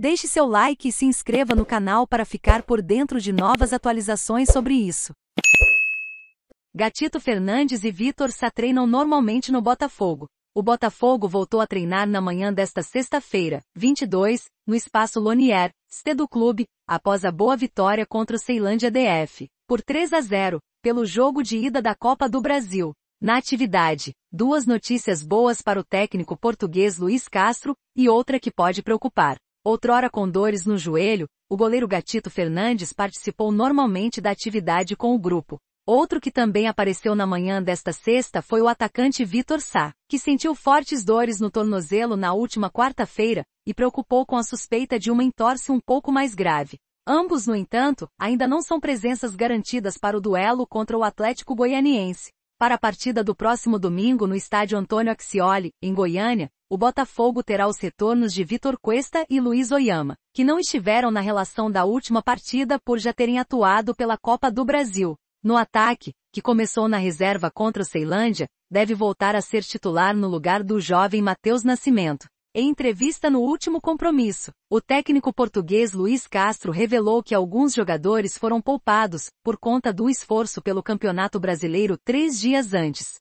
Deixe seu like e se inscreva no canal para ficar por dentro de novas atualizações sobre isso. Gatito Fernandes e Vitor Sá treinam normalmente no Botafogo. O Botafogo voltou a treinar na manhã desta sexta-feira, 22, no espaço Lonier, sede do clube, após a boa vitória contra o Ceilândia DF, por 3 a 0, pelo jogo de ida da Copa do Brasil. Na atividade, duas notícias boas para o técnico português Luiz Castro e outra que pode preocupar. Outrora com dores no joelho, o goleiro Gatito Fernandes participou normalmente da atividade com o grupo. Outro que também apareceu na manhã desta sexta foi o atacante Vitor Sá, que sentiu fortes dores no tornozelo na última quarta-feira e preocupou com a suspeita de uma entorse um pouco mais grave. Ambos, no entanto, ainda não são presenças garantidas para o duelo contra o Atlético Goianiense. Para a partida do próximo domingo no estádio Antônio Axioli, em Goiânia, o Botafogo terá os retornos de Vitor Cuesta e Luiz Oyama, que não estiveram na relação da última partida por já terem atuado pela Copa do Brasil. No ataque, que começou na reserva contra o Ceilândia, deve voltar a ser titular no lugar do jovem Matheus Nascimento, em entrevista no último compromisso, o técnico português Luiz Castro revelou que alguns jogadores foram poupados, por conta do esforço pelo Campeonato Brasileiro três dias antes.